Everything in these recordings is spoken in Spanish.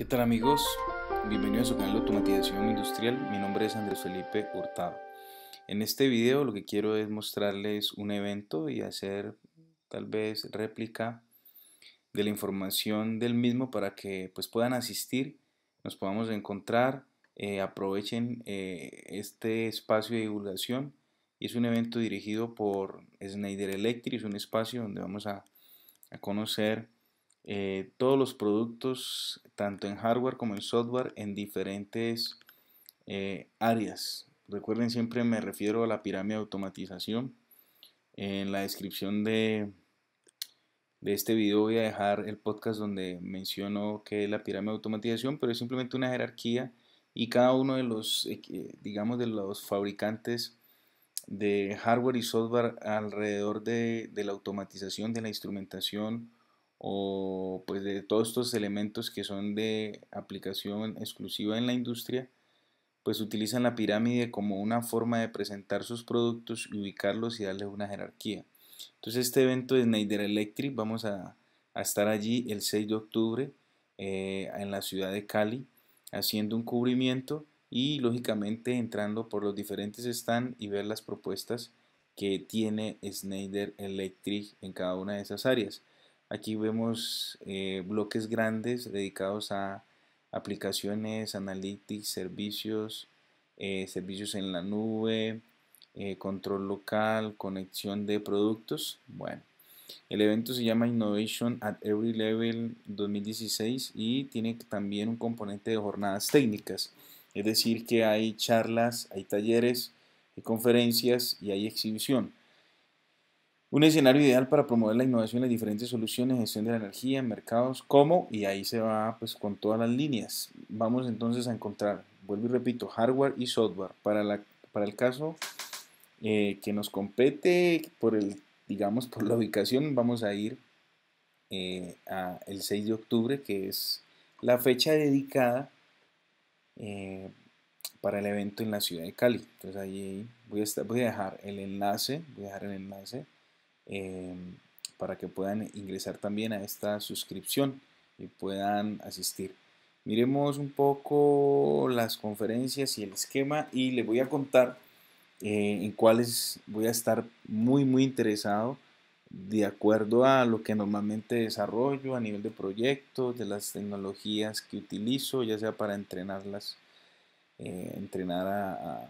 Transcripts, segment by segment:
¿Qué tal amigos? Bienvenidos a su canal de Automatización Industrial, mi nombre es Andrés Felipe Hurtado. En este video lo que quiero es mostrarles un evento y hacer tal vez réplica de la información del mismo para que pues, puedan asistir, nos podamos encontrar, eh, aprovechen eh, este espacio de divulgación. Es un evento dirigido por Snyder Electric, es un espacio donde vamos a, a conocer eh, todos los productos, tanto en hardware como en software, en diferentes eh, áreas. Recuerden siempre me refiero a la pirámide de automatización. En la descripción de, de este video voy a dejar el podcast donde menciono que es la pirámide de automatización, pero es simplemente una jerarquía y cada uno de los, eh, digamos, de los fabricantes de hardware y software alrededor de, de la automatización, de la instrumentación, o pues de todos estos elementos que son de aplicación exclusiva en la industria, pues utilizan la pirámide como una forma de presentar sus productos, y ubicarlos y darles una jerarquía. Entonces este evento de Schneider Electric vamos a, estar allí el 6 de octubre eh, en la ciudad de Cali haciendo un cubrimiento y lógicamente entrando por los diferentes stands y ver las propuestas que tiene Schneider Electric en cada una de esas áreas. Aquí vemos eh, bloques grandes dedicados a aplicaciones, analytics, servicios, eh, servicios en la nube, eh, control local, conexión de productos. Bueno, el evento se llama Innovation at Every Level 2016 y tiene también un componente de jornadas técnicas. Es decir, que hay charlas, hay talleres, hay conferencias y hay exhibición. Un escenario ideal para promover la innovación en las diferentes soluciones, gestión de la energía, mercados, cómo, y ahí se va pues con todas las líneas. Vamos entonces a encontrar, vuelvo y repito, hardware y software. Para, la, para el caso eh, que nos compete por el, digamos, por la ubicación, vamos a ir eh, a el 6 de octubre, que es la fecha dedicada eh, para el evento en la ciudad de Cali. Entonces ahí voy a, estar, voy a dejar el enlace, voy a dejar el enlace Em, para que puedan ingresar también a esta suscripción y puedan asistir. Miremos un poco las conferencias y el esquema y les voy a contar eh, en cuáles voy a estar muy muy interesado de acuerdo a lo que normalmente desarrollo a nivel de proyectos, de las tecnologías que utilizo, ya sea para entrenarlas, eh, entrenar a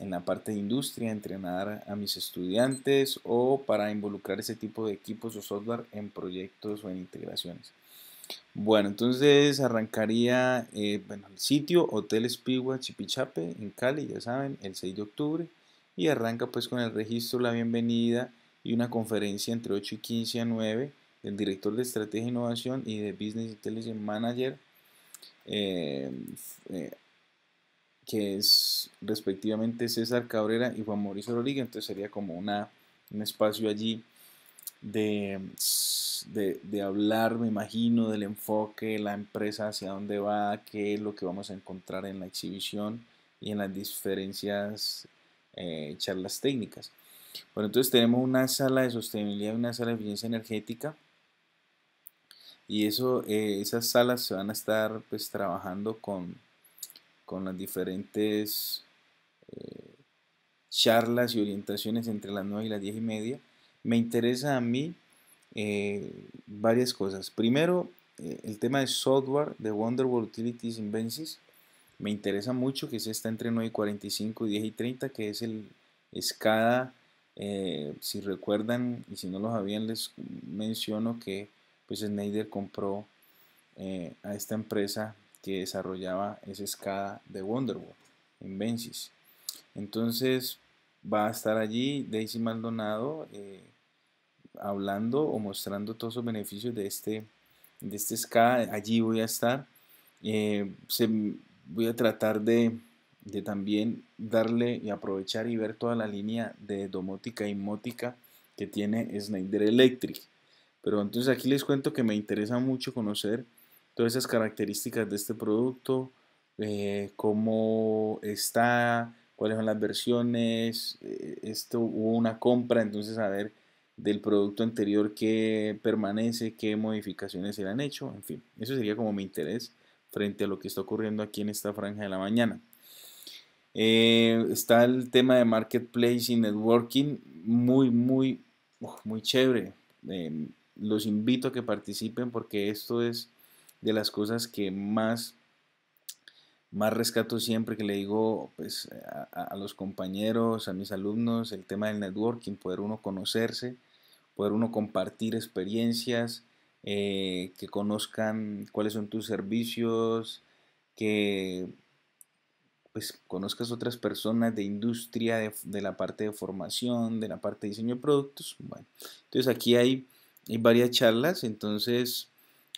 en la parte de industria, entrenar a mis estudiantes o para involucrar ese tipo de equipos o software en proyectos o en integraciones. Bueno, entonces arrancaría eh, el sitio Hotel Espigua Chipichape en Cali, ya saben, el 6 de octubre. Y arranca pues con el registro, la bienvenida y una conferencia entre 8 y 15 a 9 del director de Estrategia e Innovación y de Business Intelligence Manager eh, eh, que es respectivamente César Cabrera y Juan Mauricio Rodríguez, entonces sería como una, un espacio allí de, de, hablar, me imagino, del enfoque, la empresa, hacia dónde va, qué es lo que vamos a encontrar en la exhibición y en las diferencias eh, charlas técnicas. Bueno, entonces tenemos una sala de sostenibilidad y una sala de eficiencia energética. Y eso, eh, esas salas se van a estar pues trabajando con con las diferentes eh, charlas y orientaciones entre las 9 y las 10 y media, me interesa a mí eh, varias cosas. Primero, eh, el tema de software de Wonderworld Utilities Inventions Me interesa mucho que se está entre 9 y 45 y 10 y 30, que es el SCADA. si recuerdan y si no los habían les menciono que pues Snyder compró a esta empresa que desarrollaba esa escada de Wonderwall en Bensis. Entonces va a estar allí Daisy Maldonado eh, hablando o mostrando todos los beneficios de este de este escada. Allí voy a estar. Eh, voy a tratar de, de, también darle y aprovechar y ver toda la línea de domótica y mótica que tiene Snyder Electric. Pero entonces aquí les cuento que me interesa mucho conocer todas esas características de este producto, eh, cómo está, cuáles son las versiones, eh, esto hubo una compra, entonces a ver del producto anterior Qué permanece, qué modificaciones se le han hecho, en fin, eso sería como mi interés frente a lo que está ocurriendo aquí en esta franja de la mañana. Eh, está el tema de marketplace y networking, muy, muy, muy chévere. Em, los invito a que participen porque esto es de las cosas que más, más rescato siempre que le digo pues, a, los compañeros, a mis alumnos, el tema del networking, poder uno conocerse, poder uno compartir experiencias, eh, que conozcan cuáles son tus servicios, que pues conozcas otras personas de industria, de, la parte de formación, de la parte de diseño de productos. Bueno, entonces aquí hay, hay varias charlas, entonces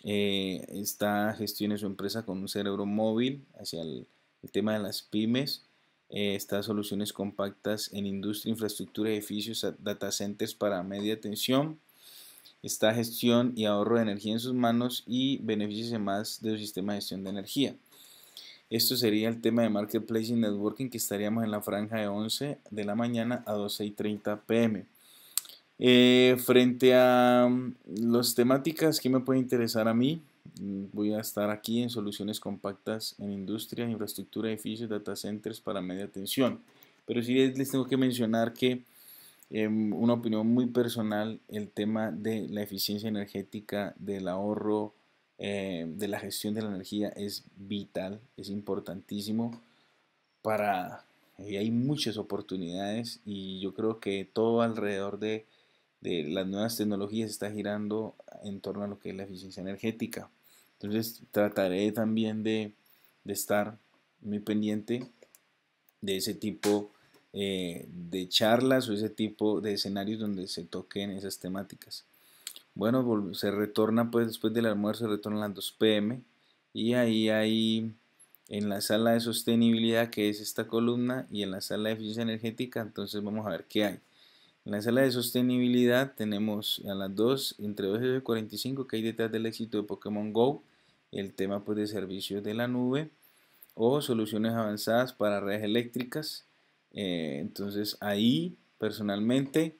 eh, está gestión gestione su empresa con un cerebro móvil hacia el, tema de las pymes. Eh, está soluciones compactas en industria, infraestructura, edificios, data centers para media atención. está gestión y ahorro de energía en sus manos y beneficios más de su sistema de gestión de energía. Esto sería el tema de Marketplace y Networking que estaríamos en la franja de 11 de la mañana a 12 y 30 pm. Eh, frente a mm, las temáticas que me pueden interesar a mí, mm, voy a estar aquí en soluciones compactas en industria, infraestructura, edificios, data centers para media atención. Pero sí les tengo que mencionar que en em, una opinión muy personal, el tema de la eficiencia energética, del ahorro, em, de la gestión de la energía es vital, es importantísimo para... Eh, hay muchas oportunidades y yo creo que todo alrededor de de las nuevas tecnologías está girando en torno a lo que es la eficiencia energética. Entonces trataré también de, estar muy pendiente de ese tipo eh, de charlas o ese tipo de escenarios donde se toquen esas temáticas. Bueno, se retorna pues después del almuerzo, se retorna a las 2 pm y ahí hay en la sala de sostenibilidad que es esta columna y en la sala de eficiencia energética, entonces vamos a ver qué hay. En la sala de sostenibilidad tenemos a las 2, entre 2 y 45 que hay detrás del éxito de Pokémon GO, el tema pues, de servicios de la nube o soluciones avanzadas para redes eléctricas. Eh, entonces ahí personalmente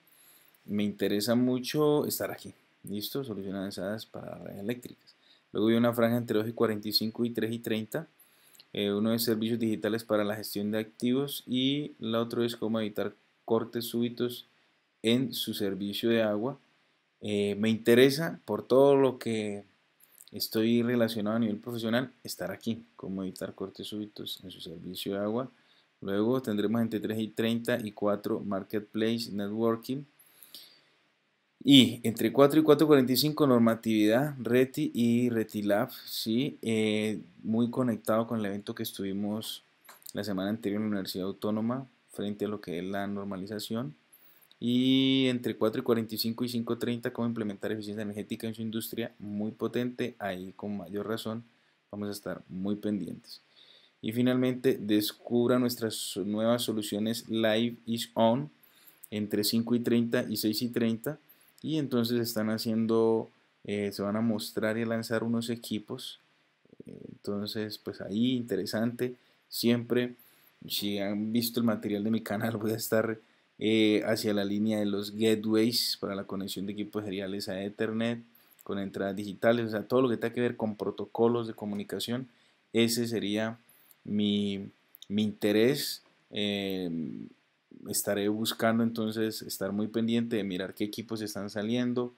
me interesa mucho estar aquí. Listo, soluciones avanzadas para redes eléctricas. Luego hay una franja entre 2 y 45 y 3 y 30. Eh, uno es servicios digitales para la gestión de activos y la otro es cómo evitar cortes súbitos en su servicio de agua. Eh, me interesa por todo lo que estoy relacionado a nivel profesional estar aquí, como editar cortes súbitos en su servicio de agua. Luego tendremos entre 3 y 30 y 4 Marketplace Networking. Y entre 4 y 4.45 normatividad, Reti y Retilab, sí, eh, muy conectado con el evento que estuvimos la semana anterior en la Universidad Autónoma frente a lo que es la normalización y entre 4 y 45 y 5.30 cómo implementar eficiencia energética en su industria muy potente, ahí con mayor razón vamos a estar muy pendientes. Y finalmente descubra nuestras nuevas soluciones Live is On entre 5 y 30 y 6 y 30 y entonces están haciendo, eh, se van a mostrar y lanzar unos equipos, entonces pues ahí interesante, siempre si han visto el material de mi canal voy a estar eh, hacia la línea de los gateways para la conexión de equipos seriales a Ethernet, con entradas digitales, o sea, todo lo que tenga que ver con protocolos de comunicación, ese sería mi, interés. Em, estaré buscando entonces estar muy pendiente de mirar qué equipos están saliendo,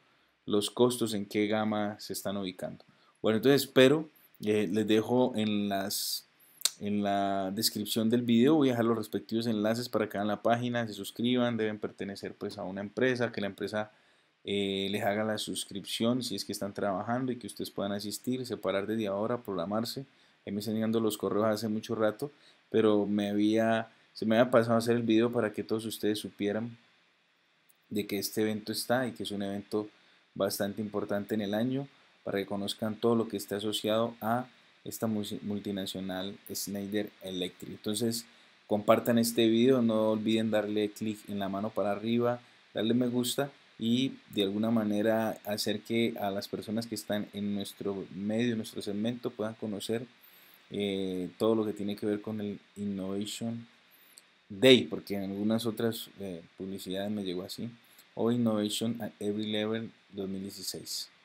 los costos, en qué gama se están ubicando. Bueno, entonces espero, eh, les dejo en las en la descripción del video voy a dejar los respectivos enlaces para que en la página, se suscriban, deben pertenecer pues a una empresa, que la empresa eh, les haga la suscripción si es que están trabajando y que ustedes puedan asistir, separar desde ahora, programarse. Ahí me están llegando los correos hace mucho rato, pero me había, se me había pasado a hacer el video para que todos ustedes supieran de que este evento está y que es un evento bastante importante en el año para que conozcan todo lo que está asociado a esta multinacional Snyder Electric. Entonces, compartan este video, no olviden darle clic en la mano para arriba, darle me gusta y de alguna manera hacer que a las personas que están en nuestro medio, en nuestro segmento, puedan conocer eh, todo lo que tiene que ver con el Innovation Day, porque en algunas otras eh, publicidades me llegó así, o oh, Innovation at Every Level 2016.